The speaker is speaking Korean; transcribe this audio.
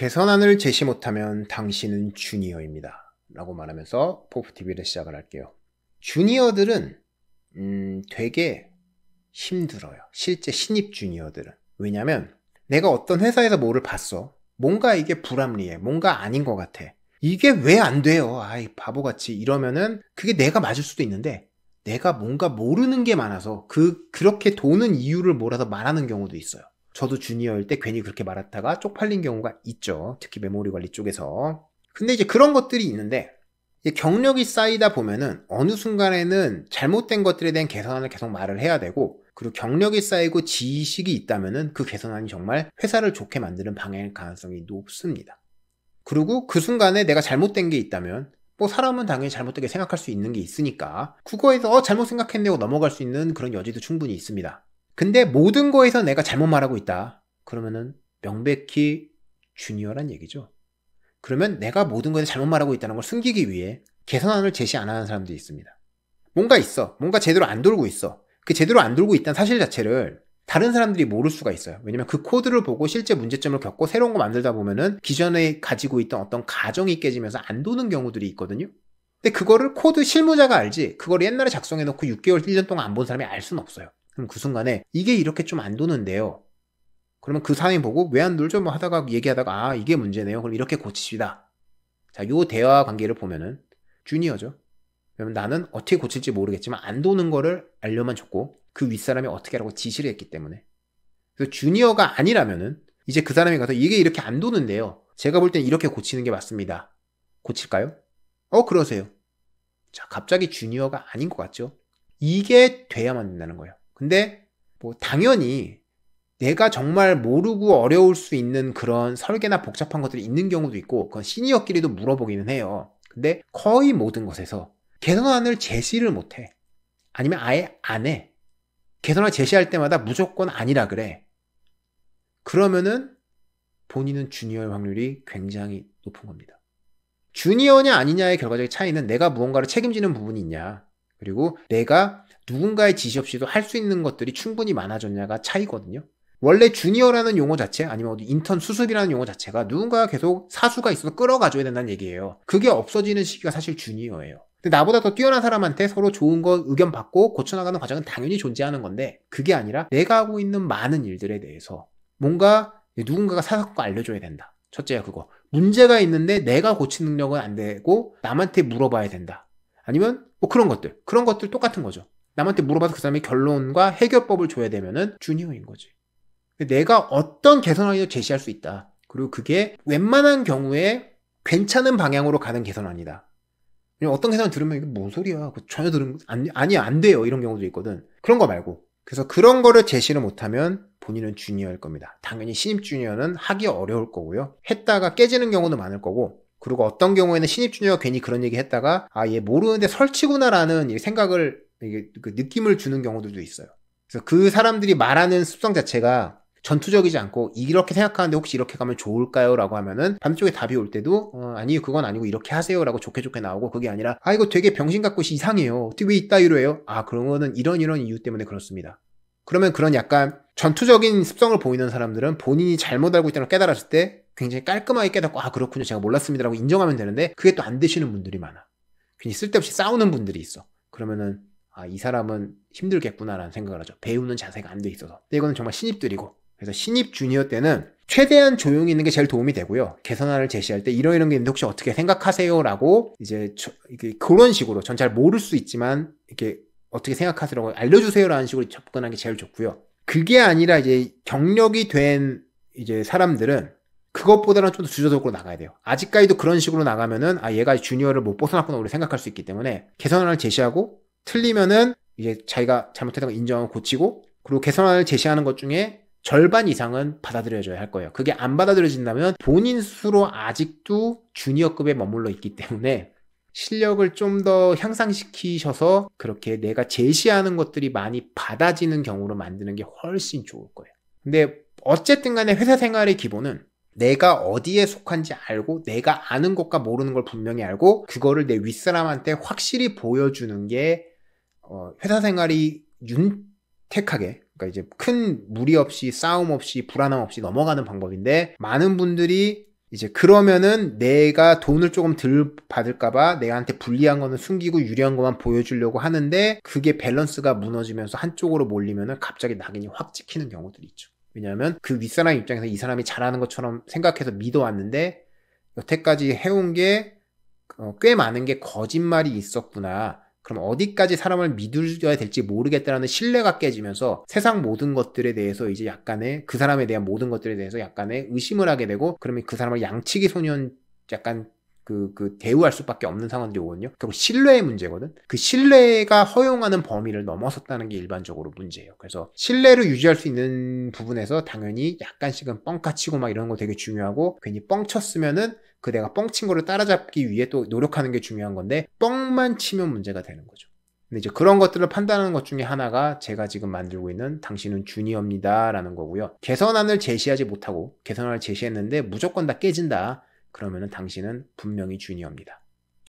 개 선안을 제시 못하면 당신은 주니어입니다. 라고 말하면서 포프티 v 를 시작을 할게요. 주니어들은 음, 되게 힘들어요. 실제 신입 주니어들은. 왜냐면 내가 어떤 회사에서 뭐를 봤어. 뭔가 이게 불합리해. 뭔가 아닌 것 같아. 이게 왜 안 돼요? 아이, 바보같이. 이러면은 그게 내가 맞을 수도 있는데 내가 뭔가 모르는 게 많아서 그, 그렇게 도는 이유를 몰아서 말하는 경우도 있어요. 저도 주니어일 때 괜히 그렇게 말았다가 쪽팔린 경우가 있죠. 특히 메모리 관리 쪽에서. 근데 이제 그런 것들이 있는데 경력이 쌓이다 보면은 어느 순간에는 잘못된 것들에 대한 개선안을 계속 말을 해야 되고 그리고 경력이 쌓이고 지식이 있다면은 그 개선안이 정말 회사를 좋게 만드는 방향일 가능성이 높습니다. 그리고 그 순간에 내가 잘못된 게 있다면 뭐 사람은 당연히 잘못되게 생각할 수 있는 게 있으니까 국어에서 어, 잘못 생각했네고 넘어갈 수 있는 그런 여지도 충분히 있습니다. 근데 모든 거에서 내가 잘못 말하고 있다. 그러면은 명백히 주니어란 얘기죠. 그러면 내가 모든 거에서 잘못 말하고 있다는 걸 숨기기 위해 개선안을 제시 안 하는 사람들이 있습니다. 뭔가 있어. 뭔가 제대로 안 돌고 있어. 그 제대로 안 돌고 있다는 사실 자체를 다른 사람들이 모를 수가 있어요. 왜냐면 그 코드를 보고 실제 문제점을 겪고 새로운 거 만들다 보면은 기존에 가지고 있던 어떤 가정이 깨지면서 안 도는 경우들이 있거든요. 근데 그거를 코드 실무자가 알지, 그걸 옛날에 작성해놓고 6개월, 1년 동안 안 본 사람이 알 수는 없어요. 그럼 그 순간에 이게 이렇게 좀 안 도는데요. 그러면 그 사람이 보고 왜 안 돌죠? 뭐 하다가 얘기하다가 아 이게 문제네요. 그럼 이렇게 고칩시다. 자, 요 대화 관계를 보면은 주니어죠. 그러면 나는 어떻게 고칠지 모르겠지만 안 도는 거를 알려만 줬고 그 윗사람이 어떻게 하라고 지시를 했기 때문에. 그래서 주니어가 아니라면은 이제 그 사람이 가서 이게 이렇게 안 도는데요. 제가 볼 땐 이렇게 고치는 게 맞습니다. 고칠까요? 어, 그러세요. 자, 갑자기 주니어가 아닌 것 같죠? 이게 돼야만 된다는 거예요. 근데 뭐 당연히 내가 정말 모르고 어려울 수 있는 그런 설계나 복잡한 것들이 있는 경우도 있고 그건 시니어끼리도 물어보기는 해요. 근데 거의 모든 것에서 개선안을 제시를 못해. 아니면 아예 안 해. 개선안 제시할 때마다 무조건 아니라 그래. 그러면은 본인은 주니어의 확률이 굉장히 높은 겁니다. 주니어냐 아니냐의 결과적인 차이는 내가 무언가를 책임지는 부분이 있냐. 그리고 내가 누군가의 지시 없이도 할 수 있는 것들이 충분히 많아졌냐가 차이거든요. 원래 주니어라는 용어 자체 아니면 인턴 수습이라는 용어 자체가 누군가가 계속 사수가 있어서 끌어가줘야 된다는 얘기예요. 그게 없어지는 시기가 사실 주니어예요. 근데 나보다 더 뛰어난 사람한테 서로 좋은 거 의견 받고 고쳐나가는 과정은 당연히 존재하는 건데 그게 아니라 내가 하고 있는 많은 일들에 대해서 뭔가 누군가가 사사고 알려줘야 된다. 첫째야 그거. 문제가 있는데 내가 고친 능력은 안 되고 남한테 물어봐야 된다. 아니면 뭐 그런 것들 그런 것들 똑같은 거죠 남한테 물어봐서 그 사람이 결론과 해결법을 줘야 되면은 주니어인 거지 내가 어떤 개선안을 제시할 수 있다 그리고 그게 웬만한 경우에 괜찮은 방향으로 가는 개선안이다 어떤 개선을 들으면 이게 뭔 소리야 전혀 들은 안, 아니야 안 돼요 이런 경우도 있거든 그런 거 말고 그래서 그런 거를 제시를 못하면 본인은 주니어일 겁니다. 당연히 신입 주니어는 하기 어려울 거고요. 했다가 깨지는 경우도 많을 거고 그리고 어떤 경우에는 신입 주니어가 괜히 그런 얘기 했다가 아 얘 모르는데 설치구나라는 생각을 그 느낌을 주는 경우들도 있어요. 그래서 그 사람들이 말하는 습성 자체가 전투적이지 않고 이렇게 생각하는데 혹시 이렇게 가면 좋을까요? 라고 하면은 밤쪽에 답이 올 때도 어, 아니 그건 아니고 이렇게 하세요 라고 좋게 좋게 나오고 그게 아니라 아 이거 되게 병신 같고 이상해요 어떻게 왜 이따위로 해요? 아 그런 거는 이런 이런 이유 때문에 그렇습니다 그러면 그런 약간 전투적인 습성을 보이는 사람들은 본인이 잘못 알고 있다는 걸 깨달았을 때 굉장히 깔끔하게 깨닫고 아 그렇군요 제가 몰랐습니다라고 인정하면 되는데 그게 또 안 되시는 분들이 많아 괜히 쓸데없이 싸우는 분들이 있어 그러면은 아 이 사람은 힘들겠구나라는 생각을 하죠 배우는 자세가 안 돼 있어서 근데 이거는 정말 신입들이고 그래서 신입 주니어 때는 최대한 조용히 있는 게 제일 도움이 되고요. 개선안을 제시할 때 이런 이런 게 있는데 혹시 어떻게 생각하세요라고 이제 저, 그런 식으로 전 잘 모를 수 있지만 이렇게 어떻게 생각하세요라고 알려주세요라는 식으로 접근하는 게 제일 좋고요. 그게 아니라 이제 경력이 된 이제 사람들은 그것보다는 좀 더 주도적으로 나가야 돼요. 아직까지도 그런 식으로 나가면은 아 얘가 주니어를 못 벗어났구나 우리 생각할 수 있기 때문에 개선안을 제시하고 틀리면은 이제 자기가 잘못했던 걸 인정하고 고치고 그리고 개선안을 제시하는 것 중에 절반 이상은 받아들여져야 할 거예요. 그게 안 받아들여진다면 본인 스스로 아직도 주니어급에 머물러 있기 때문에 실력을 좀 더 향상시키셔서 그렇게 내가 제시하는 것들이 많이 받아지는 경우로 만드는 게 훨씬 좋을 거예요. 근데 어쨌든 간에 회사 생활의 기본은 내가 어디에 속한지 알고 내가 아는 것과 모르는 걸 분명히 알고 그거를 내 윗사람한테 확실히 보여주는 게 어, 회사 생활이 윤택하게 그러니까 이제 큰 무리 없이 싸움 없이 불안함 없이 넘어가는 방법인데 많은 분들이 이제 그러면은 내가 돈을 조금 덜 받을까봐 내한테 불리한 거는 숨기고 유리한 것만 보여주려고 하는데 그게 밸런스가 무너지면서 한쪽으로 몰리면은 갑자기 낙인이 확 찍히는 경우들이 있죠. 왜냐하면 그 윗사람 입장에서 이 사람이 잘하는 것처럼 생각해서 믿어왔는데 여태까지 해온 게꽤 어, 많은 게 거짓말이 있었구나. 그럼 어디까지 사람을 믿어야 될지 모르겠다라는 신뢰가 깨지면서 세상 모든 것들에 대해서 이제 약간의 그 사람에 대한 모든 것들에 대해서 약간의 의심을 하게 되고 그러면 그 사람을 양치기 소년 약간 그, 그 대우할 수밖에 없는 상황들이 오거든요. 결국 신뢰의 문제거든. 그 신뢰가 허용하는 범위를 넘어섰다는 게 일반적으로 문제예요. 그래서 신뢰를 유지할 수 있는 부분에서 당연히 약간씩은 뻥까치고 막 이런 거 되게 중요하고 괜히 뻥쳤으면은 그 내가 뻥친 거를 따라잡기 위해 또 노력하는 게 중요한 건데 뻥만 치면 문제가 되는 거죠. 근데 이제 그런 것들을 판단하는 것 중에 하나가 제가 지금 만들고 있는 당신은 주니어입니다라는 거고요. 개선안을 제시하지 못하고 개선안을 제시했는데 무조건 다 깨진다. 그러면 당신은 분명히 주니어입니다.